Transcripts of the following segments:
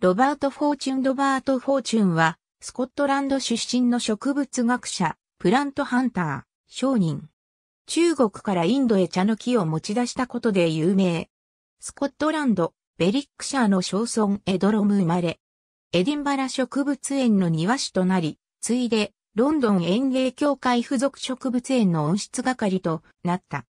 ロバート・フォーチュン・ロバート・フォーチュンは、スコットランド出身の植物学者、プラントハンター、商人。中国からインドへ茶の木を持ち出したことで有名。スコットランド、ベリックシャーの小村エドロム生まれ。エディンバラ植物園の庭師となり、ついで、ロンドン園芸協会附属植物園の温室係となった。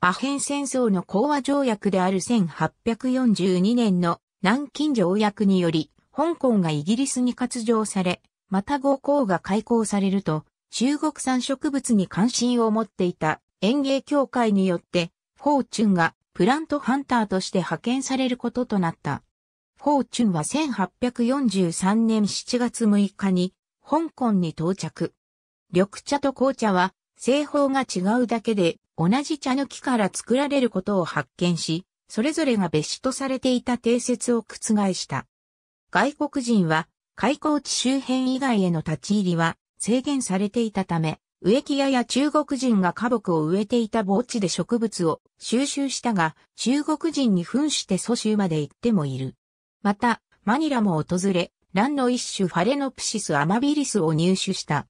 アヘン戦争の講和条約である1842年の南京条約により、香港がイギリスに割譲され、また五港が開港されると、中国産植物に関心を持っていた園芸協会によって、フォーチュンがプラントハンターとして派遣されることとなった。フォーチュンは1843年7月6日に香港に到着。緑茶と紅茶は製法が違うだけで同じ茶抜きから作られることを発見し、それぞれが別紙とされていた定説を覆した。外国人は、開港地周辺以外への立ち入りは制限されていたため、植木屋や中国人が花木を植えていた墓地で植物を収集したが、中国人に扮して蘇州まで行ってもいる。また、マニラも訪れ、蘭の一種ファレノプシスアマビリスを入手した。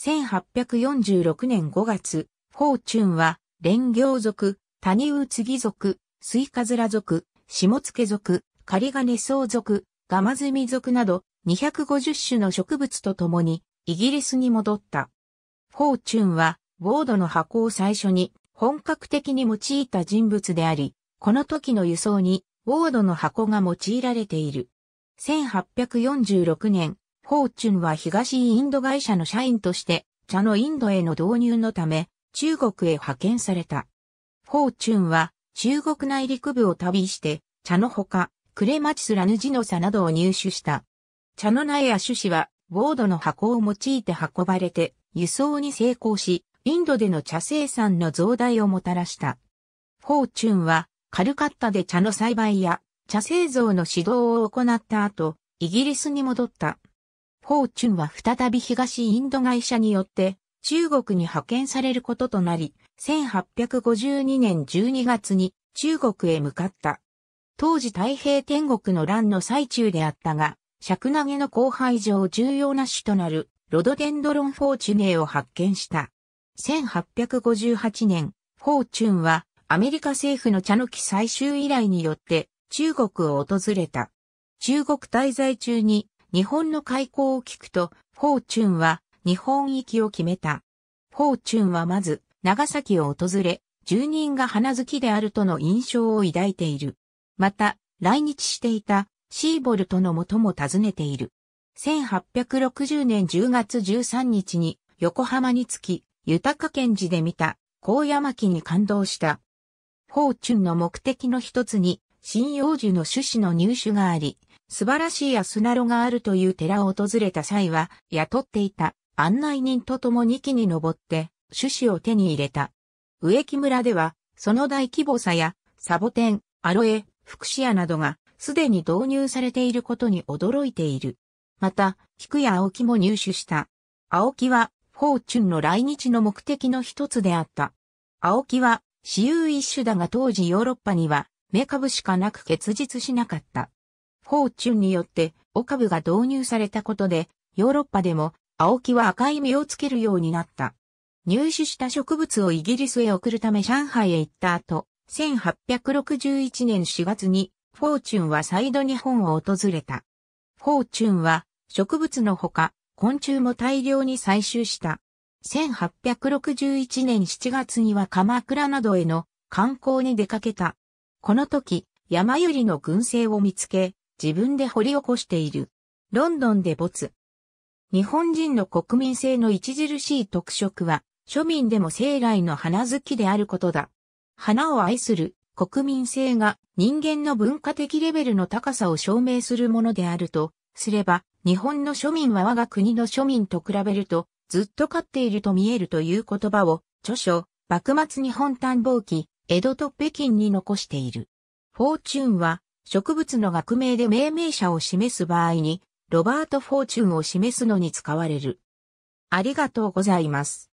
1846年5月、フォーチュンは、連行族、谷宇継ぎ族、スイカズラ族、下付ガネソウ族、ガマズミ族など250種の植物とともにイギリスに戻った。フォーチュンはボードの箱を最初に本格的に用いた人物であり、この時の輸送にウォードの箱が用いられている。1846年、フォーチュンは東インド会社の社員として茶のインドへの導入のため中国へ派遣された。フォーチュンは中国内陸部を旅して、茶のほか、クレマチスラヌジノサなどを入手した。茶の苗や種子は、ボードの箱を用いて運ばれて、輸送に成功し、インドでの茶生産の増大をもたらした。フォーチュンは、カルカッタで茶の栽培や茶製造の指導を行った後、イギリスに戻った。フォーチュンは再び東インド会社によって中国に派遣されることとなり、1852年12月に中国へ向かった。当時太平天国の乱の最中であったが、尺投げの後輩上重要な種となるロドデンドロン・フォーチュネーを発見した。1858年、フォーチュンはアメリカ政府の茶の木採集依頼によって中国を訪れた。中国滞在中に日本の開港を聞くと、フォーチュンは日本行きを決めた。フォーチュンはまず、長崎を訪れ、住人が花好きであるとの印象を抱いている。また、来日していたシーボルトのもとも訪ねている。1860年10月13日に横浜に着き、豊県寺で見た高山木に感動した。フォーチュンの目的の一つに、針葉樹の種子の入手があり、素晴らしい安ナロがあるという寺を訪れた際は、雇っていた案内人と共に木に登って種子を手に入れた。植木村では、その大規模さや、サボテン、アロエ、フクシアなどが、すでに導入されていることに驚いている。また、菊や青木も入手した。青木は、フォーチュンの来日の目的の一つであった。青木は、私有一種だが当時ヨーロッパには、メ株しかなく結実しなかった。フォーチュンによって、オ株が導入されたことで、ヨーロッパでも青木は赤い実をつけるようになった。入手した植物をイギリスへ送るため上海へ行った後、1861年4月に、フォーチュンは再度日本を訪れた。フォーチュンは、植物のほか、昆虫も大量に採集した。1861年7月には鎌倉などへの観光に出かけた。この時、山百合の群生を見つけ、自分で掘り起こしている。ロンドンで没。日本人の国民性の著しい特色は、庶民でも生来の花好きであることだ。花を愛する国民性が人間の文化的レベルの高さを証明するものであるとすれば、日本の庶民は我が国の庶民と比べると、ずっと勝っていると見えるという言葉を、著書、幕末日本探訪記、江戸と北京に残している。フォーチューンは、植物の学名で命名者を示す場合に、ロバート・フォーチュンを示すのに使われる。ありがとうございます。